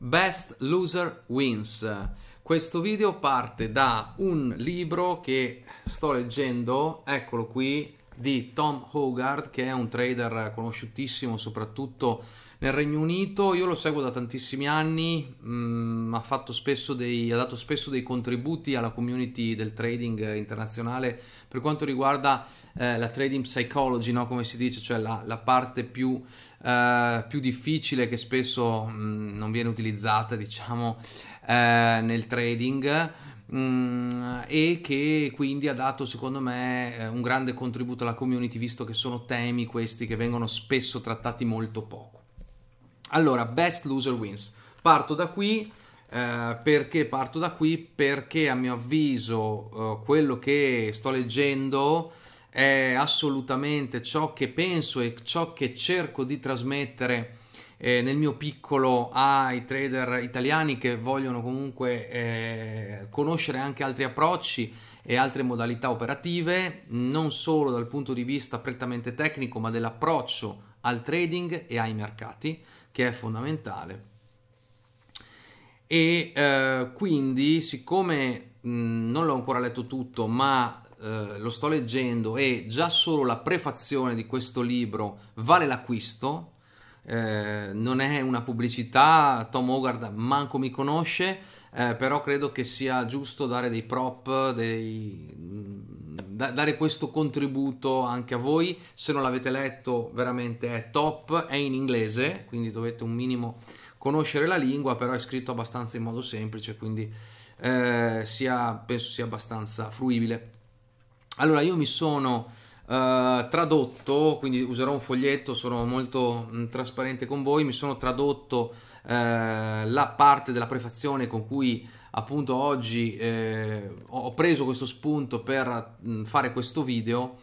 Best Loser Wins. Questo video parte da un libro che sto leggendo, eccolo qui, di Tom Hogarth, che è un trader conosciutissimo soprattutto nel Regno Unito. Io lo seguo da tantissimi anni, mh, mm, ha, dei, ha dato spesso dei contributi alla community del trading internazionale per quanto riguarda eh, la trading psychology, no? come si dice, cioè la, la parte più, eh, più, difficile che spesso mh, mm, non viene utilizzata, diciamo, eh, nel trading. Mm, e che quindi ha dato secondo me eh, un grande contributo alla community visto che sono temi questi che vengono spesso trattati molto poco allora best loser wins parto da qui eh, perché parto da qui? Perché a mio avviso eh, quello che sto leggendo è assolutamente ciò che penso e ciò che cerco di trasmettere eh, nel mio piccolo ai trader italiani che vogliono comunque eh, conoscere anche altri approcci e altre modalità operative, non solo dal punto di vista prettamente tecnico, ma dell'approccio al trading e ai mercati, che è fondamentale e eh, quindi siccome mh, mm, non l'ho ancora letto tutto ma eh, lo sto leggendo e già solo la prefazione di questo libro vale l'acquisto eh, non è una pubblicità Tom Hogarth manco mi conosce eh, però credo che sia giusto dare dei prop dei, mm, da, dare questo contributo anche a voi se non l'avete letto veramente è top è in inglese quindi dovete un minimo conoscere la lingua, però è scritto abbastanza in modo semplice, quindi eh, sia, penso sia abbastanza fruibile. Allora io mi sono eh, tradotto, quindi userò un foglietto, sono molto mh, mm, trasparente con voi, mi sono tradotto eh, la parte della prefazione con cui appunto oggi eh, ho preso questo spunto per mh, mm, fare questo video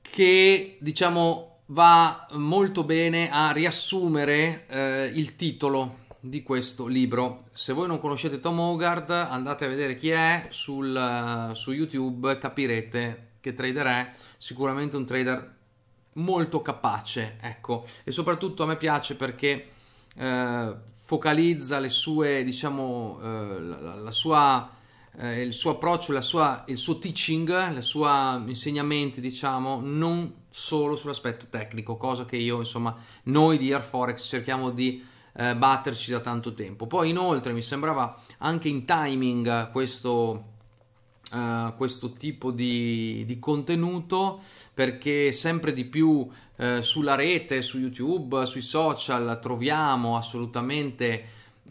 che diciamo va molto bene a riassumere eh, il titolo di questo libro. Se voi non conoscete Tom Hogarth, andate a vedere chi è sul, eh, su YouTube, capirete che trader è. Sicuramente un trader molto capace, ecco. E soprattutto a me piace perché eh, focalizza le sue, diciamo, eh, la, la, sua, eh, il suo approccio, la sua, il suo teaching, i suoi insegnamenti, diciamo, non solo sull'aspetto tecnico, cosa che io, insomma, noi di Air Forex cerchiamo di eh, batterci da tanto tempo. Poi inoltre mi sembrava anche in timing questo, uh, questo tipo di, di, contenuto perché sempre di più uh, sulla rete, su YouTube, sui social troviamo assolutamente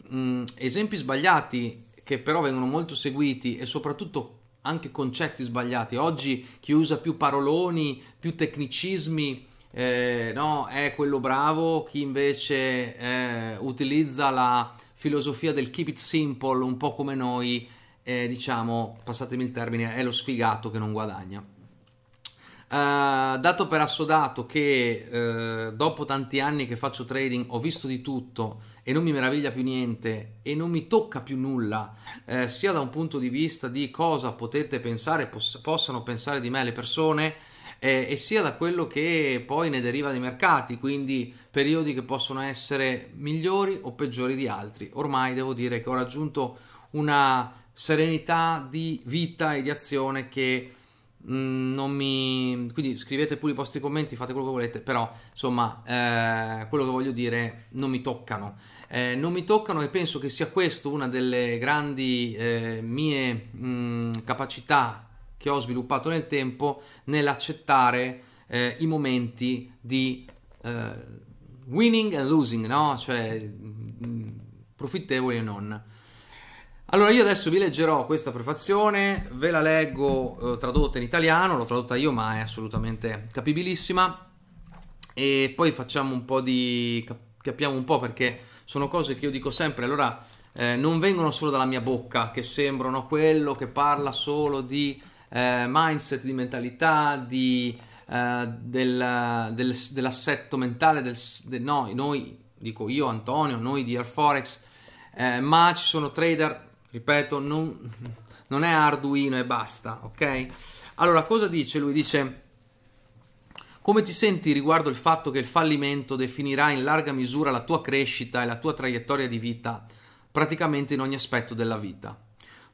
mh, mm, esempi sbagliati che però vengono molto seguiti e soprattutto anche concetti sbagliati. Oggi chi usa più paroloni, più tecnicismi, eh, no, è quello bravo, chi invece eh, utilizza la filosofia del keep it simple, un po' come noi, eh, diciamo, passatemi il termine, è lo sfigato che non guadagna. Uh, dato per assodato che uh, dopo tanti anni che faccio trading ho visto di tutto e non mi meraviglia più niente e non mi tocca più nulla, uh, sia da un punto di vista di cosa potete pensare, poss- possano pensare di me le persone, eh, e sia da quello che poi ne deriva dai mercati, quindi periodi che possono essere migliori o peggiori di altri. Ormai devo dire che ho raggiunto una serenità di vita e di azione che Mm, non mi... quindi scrivete pure i vostri commenti, fate quello che volete, però insomma eh, quello che voglio dire non mi toccano. Eh, non mi toccano e penso che sia questa una delle grandi eh, mie mh, mm, capacità che ho sviluppato nel tempo nell'accettare eh, i momenti di eh, winning and losing, no? cioè mh, mm, profittevoli e non. Allora io adesso vi leggerò questa prefazione, ve la leggo eh, tradotta in italiano, l'ho tradotta io ma è assolutamente capibilissima e poi facciamo un po' di... capiamo un po' perché sono cose che io dico sempre, allora eh, non vengono solo dalla mia bocca che sembrano quello che parla solo di eh, mindset, di mentalità, di, eh, del, del, dell'assetto mentale, del, del, no, noi, dico io Antonio, noi di Airforex, eh, ma ci sono trader Ripeto, non, non è Arduino e basta, ok? Allora, cosa dice lui? Dice... Come ti senti riguardo il fatto che il fallimento definirà in larga misura la tua crescita e la tua traiettoria di vita, praticamente in ogni aspetto della vita?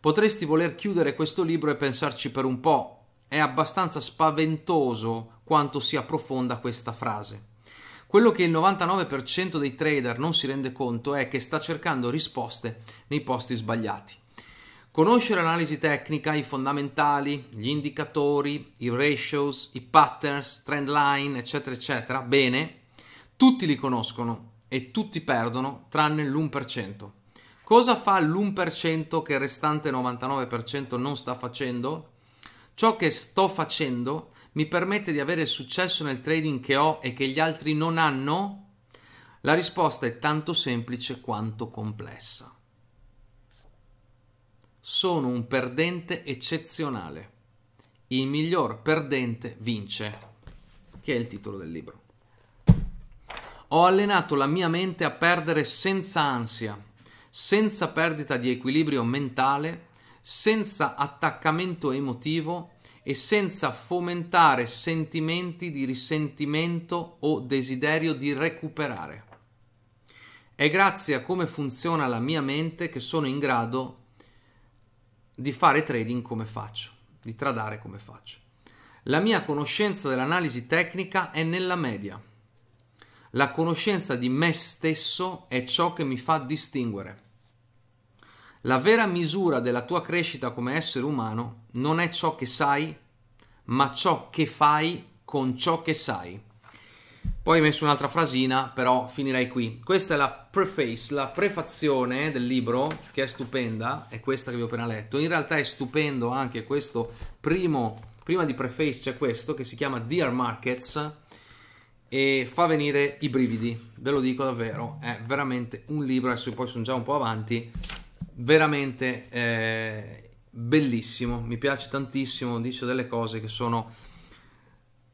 Potresti voler chiudere questo libro e pensarci per un po'. È abbastanza spaventoso quanto sia profonda questa frase. Quello che il 99% dei trader non si rende conto è che sta cercando risposte nei posti sbagliati. Conoscere l'analisi tecnica, i fondamentali, gli indicatori, i ratios, i patterns, trend line, eccetera, eccetera, bene, tutti li conoscono e tutti perdono tranne l'1%. Cosa fa l'1% che il restante 99% non sta facendo? Ciò che sto facendo è mi permette di avere successo nel trading che ho e che gli altri non hanno? La risposta è tanto semplice quanto complessa. Sono un perdente eccezionale. Il miglior perdente vince, che è il titolo del libro. Ho allenato la mia mente a perdere senza ansia, senza perdita di equilibrio mentale, senza attaccamento emotivo e senza fomentare sentimenti di risentimento o desiderio di recuperare. È grazie a come funziona la mia mente che sono in grado di fare trading come faccio, di tradare come faccio. La mia conoscenza dell'analisi tecnica è nella media. La conoscenza di me stesso è ciò che mi fa distinguere. La vera misura della tua crescita come essere umano non è ciò che sai, ma ciò che fai con ciò che sai. Poi ho messo un'altra frasina, però finirei qui. Questa è la preface, la prefazione del libro, che è stupenda, è questa che vi ho appena letto. In realtà è stupendo anche questo primo, prima di preface c'è questo, che si chiama Dear Markets, e fa venire i brividi, ve lo dico davvero, è veramente un libro, adesso poi sono già un po' avanti, veramente eh, bellissimo, mi piace tantissimo, dice delle cose che sono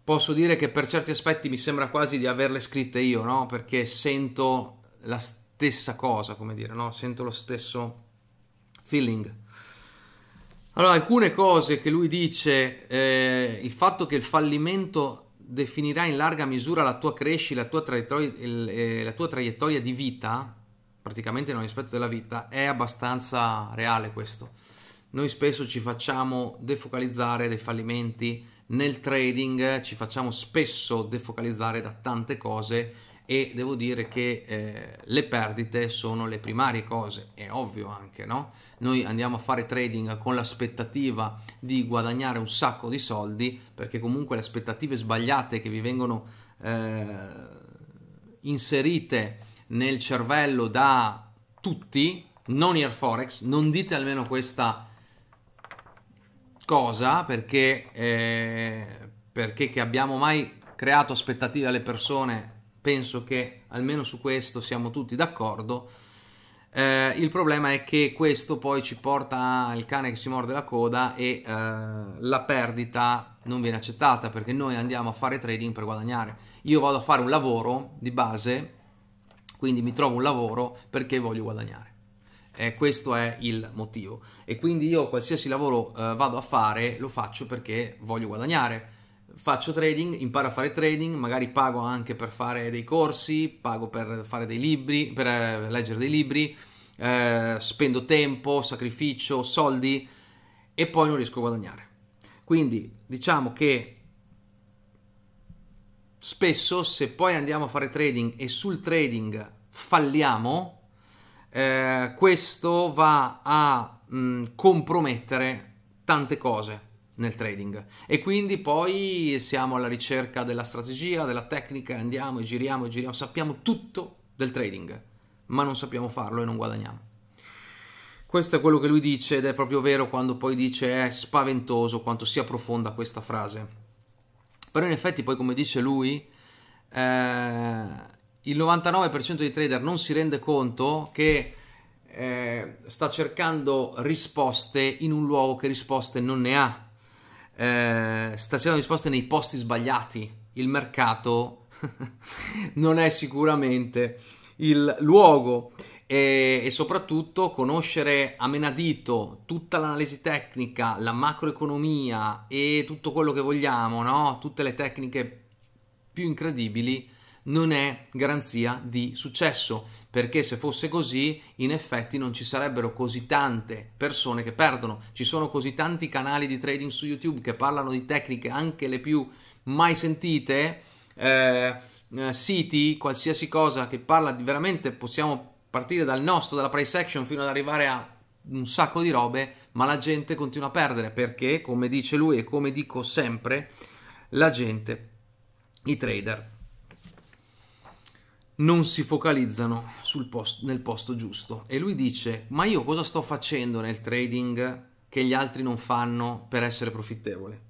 posso dire che per certi aspetti mi sembra quasi di averle scritte io, no? Perché sento la stessa cosa, come dire, no? Sento lo stesso feeling. Allora, alcune cose che lui dice, eh, il fatto che il fallimento definirà in larga misura la tua crescita, la tua, traiettoria, il, eh, la tua traiettoria di vita, praticamente nel rispetto della vita, è abbastanza reale questo. Noi spesso ci facciamo defocalizzare dai fallimenti, nel trading ci facciamo spesso defocalizzare da tante cose e devo dire che eh, le perdite sono le primarie cose, è ovvio anche, no? Noi andiamo a fare trading con l'aspettativa di guadagnare un sacco di soldi, perché comunque le aspettative sbagliate che vi vengono eh, inserite nel cervello da tutti, non Forex, non dite almeno questa cosa perché, eh, perché che abbiamo mai creato aspettative alle persone, penso che almeno su questo siamo tutti d'accordo. Eh, il problema è che questo poi ci porta al cane che si morde la coda e eh, la perdita non viene accettata perché noi andiamo a fare trading per guadagnare. Io vado a fare un lavoro di base quindi mi trovo un lavoro perché voglio guadagnare. Eh, questo è il motivo. E quindi io qualsiasi lavoro eh, vado a fare lo faccio perché voglio guadagnare. Faccio trading, imparo a fare trading, magari pago anche per fare dei corsi, pago per fare dei libri, per eh, leggere dei libri, eh, spendo tempo, sacrificio, soldi e poi non riesco a guadagnare. Quindi diciamo che spesso se poi andiamo a fare trading e sul trading falliamo, eh, questo va a mh, mm, compromettere tante cose nel trading e quindi poi siamo alla ricerca della strategia, della tecnica, andiamo e giriamo e giriamo, sappiamo tutto del trading, ma non sappiamo farlo e non guadagniamo. Questo è quello che lui dice ed è proprio vero quando poi dice è spaventoso quanto sia profonda questa frase. Però in effetti poi come dice lui, eh, il 99% dei trader non si rende conto che eh, sta cercando risposte in un luogo che risposte non ne ha. Eh, sta cercando risposte nei posti sbagliati. Il mercato non è sicuramente il luogo e, e soprattutto conoscere a menadito tutta l'analisi tecnica, la macroeconomia e tutto quello che vogliamo, no? tutte le tecniche più incredibili non è garanzia di successo, perché se fosse così, in effetti non ci sarebbero così tante persone che perdono. Ci sono così tanti canali di trading su YouTube che parlano di tecniche anche le più mai sentite, eh, eh siti, qualsiasi cosa che parla di veramente possiamo partire dal nostro, dalla price action fino ad arrivare a un sacco di robe, ma la gente continua a perdere perché, come dice lui e come dico sempre, la gente, i trader, non si focalizzano posto, nel posto giusto. E lui dice, ma io cosa sto facendo nel trading che gli altri non fanno per essere profittevole?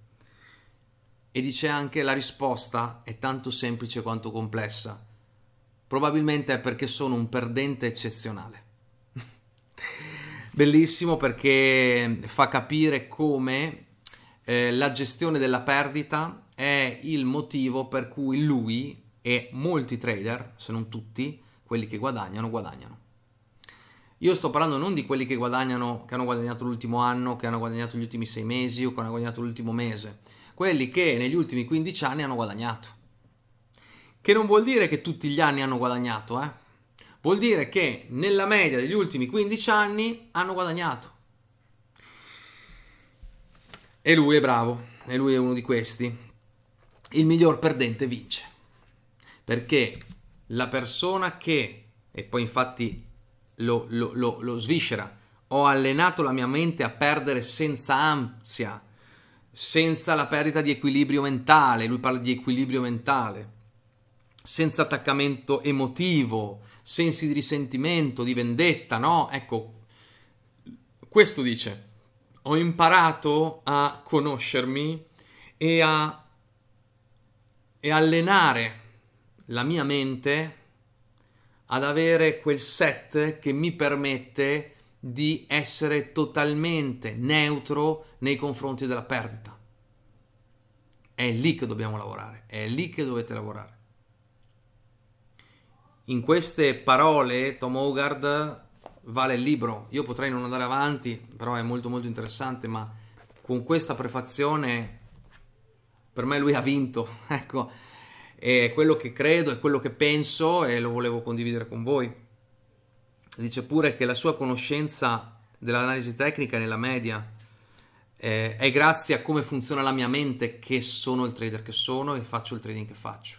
E dice anche la risposta è tanto semplice quanto complessa probabilmente è perché sono un perdente eccezionale. Bellissimo perché fa capire come eh, la gestione della perdita è il motivo per cui lui e molti trader, se non tutti, quelli che guadagnano, guadagnano. Io sto parlando non di quelli che guadagnano, che hanno guadagnato l'ultimo anno, che hanno guadagnato gli ultimi sei mesi o che hanno guadagnato l'ultimo mese, quelli che negli ultimi 15 anni hanno guadagnato che non vuol dire che tutti gli anni hanno guadagnato, eh? Vuol dire che nella media degli ultimi 15 anni hanno guadagnato. E lui è bravo, e lui è uno di questi. Il miglior perdente vince. Perché la persona che, e poi infatti lo, lo, lo, lo sviscera, ho allenato la mia mente a perdere senza ansia, senza la perdita di equilibrio mentale, lui parla di equilibrio mentale, senza attaccamento emotivo, sensi di risentimento, di vendetta, no? Ecco, questo dice, ho imparato a conoscermi e a e allenare la mia mente ad avere quel set che mi permette di essere totalmente neutro nei confronti della perdita. È lì che dobbiamo lavorare, è lì che dovete lavorare in queste parole Tom Hogard vale il libro. Io potrei non andare avanti, però è molto molto interessante, ma con questa prefazione per me lui ha vinto, ecco. È quello che credo, è quello che penso e lo volevo condividere con voi. Dice pure che la sua conoscenza dell'analisi tecnica nella media eh, è grazie a come funziona la mia mente che sono il trader che sono e faccio il trading che faccio.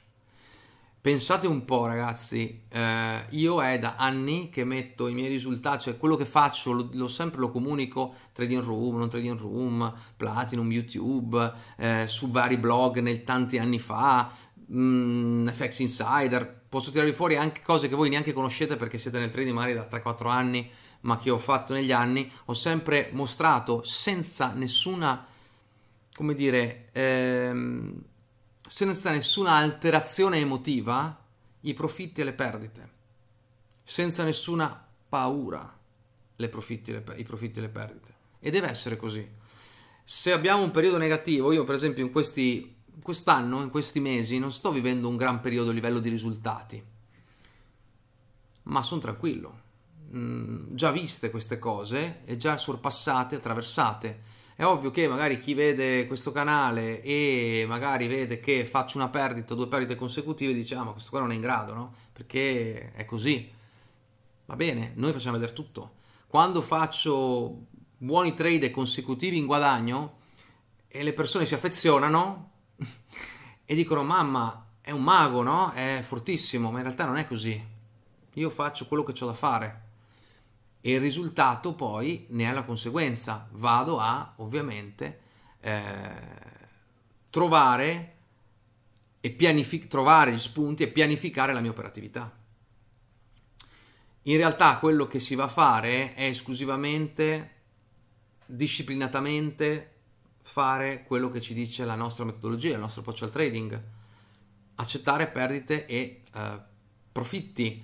Pensate un po', ragazzi, eh, io è da anni che metto i miei risultati, cioè quello che faccio lo, lo sempre lo comunico trading room, non trading room, platinum, YouTube, eh, su vari blog nel tanti anni fa, mh, mm, FX Insider, posso tirare fuori anche cose che voi neanche conoscete perché siete nel trading magari da 3-4 anni, ma che ho fatto negli anni, ho sempre mostrato senza nessuna, come dire, ehm, senza nessuna alterazione emotiva i profitti e le perdite, senza nessuna paura profitti, le, i profitti e le perdite. E deve essere così. Se abbiamo un periodo negativo, io per esempio in questi, quest'anno, in questi mesi, non sto vivendo un gran periodo a livello di risultati, ma sono tranquillo già viste queste cose e già sorpassate, attraversate. È ovvio che magari chi vede questo canale e magari vede che faccio una perdita, due perdite consecutive, dice ah ma questo qua non è in grado, no? Perché è così. Va bene, noi facciamo vedere tutto. Quando faccio buoni trade consecutivi in guadagno e le persone si affezionano e dicono mamma è un mago, no? È fortissimo, ma in realtà non è così. Io faccio quello che ho da fare e il risultato poi ne è la conseguenza. Vado a ovviamente eh, trovare, e pianific- trovare gli spunti e pianificare la mia operatività. In realtà quello che si va a fare è esclusivamente disciplinatamente fare quello che ci dice la nostra metodologia, il nostro approccio al trading, accettare perdite e eh, profitti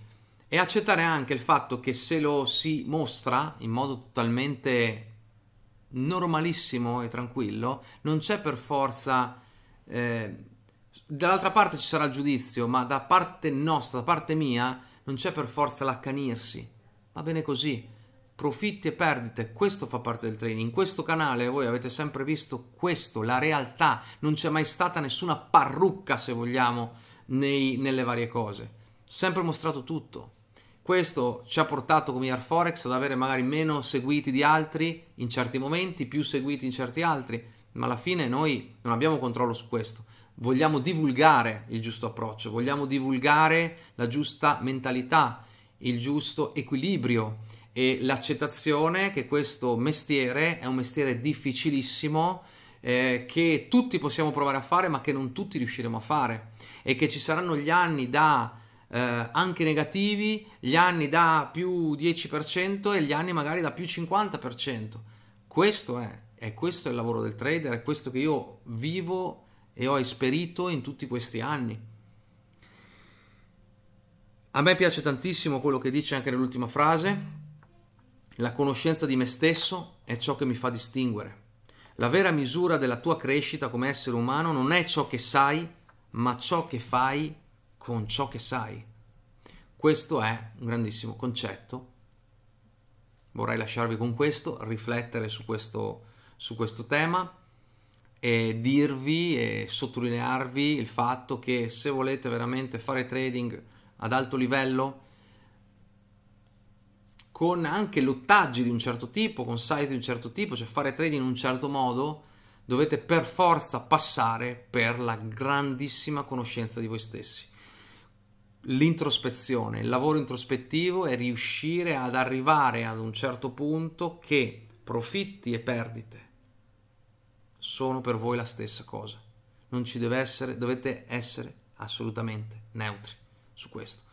e accettare anche il fatto che se lo si mostra in modo totalmente normalissimo e tranquillo, non c'è per forza... Eh, dall'altra parte ci sarà il giudizio, ma da parte nostra, da parte mia, non c'è per forza l'accanirsi. Va bene così. Profitti e perdite, questo fa parte del trading. In questo canale voi avete sempre visto questo, la realtà. Non c'è mai stata nessuna parrucca, se vogliamo, nei, nelle varie cose. Sempre mostrato tutto. Questo ci ha portato come IR Forex ad avere magari meno seguiti di altri in certi momenti, più seguiti in certi altri, ma alla fine noi non abbiamo controllo su questo. Vogliamo divulgare il giusto approccio, vogliamo divulgare la giusta mentalità, il giusto equilibrio e l'accettazione che questo mestiere è un mestiere difficilissimo eh, che tutti possiamo provare a fare ma che non tutti riusciremo a fare e che ci saranno gli anni da eh, anche negativi, gli anni da più 10% e gli anni magari da più 50%. Questo è, e questo è il lavoro del trader, è questo che io vivo e ho esperito in tutti questi anni. A me piace tantissimo quello che dice anche nell'ultima frase, la conoscenza di me stesso è ciò che mi fa distinguere. La vera misura della tua crescita come essere umano non è ciò che sai, ma ciò che fai con ciò che sai. Questo è un grandissimo concetto. Vorrei lasciarvi con questo, riflettere su questo, su questo tema e dirvi e sottolinearvi il fatto che se volete veramente fare trading ad alto livello, con anche lottaggi di un certo tipo, con site di un certo tipo, cioè fare trading in un certo modo, dovete per forza passare per la grandissima conoscenza di voi stessi l'introspezione, il lavoro introspettivo è riuscire ad arrivare ad un certo punto che profitti e perdite sono per voi la stessa cosa. Non ci deve essere, dovete essere assolutamente neutri su questo.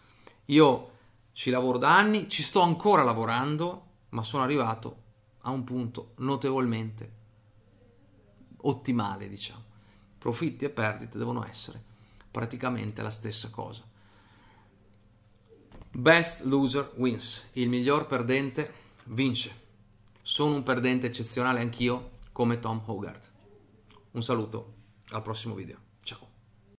Io ci lavoro da anni, ci sto ancora lavorando, ma sono arrivato a un punto notevolmente ottimale, diciamo. Profitti e perdite devono essere praticamente la stessa cosa. Best loser wins, il miglior perdente vince. Sono un perdente eccezionale anch'io come Tom Hogarth. Un saluto, al prossimo video.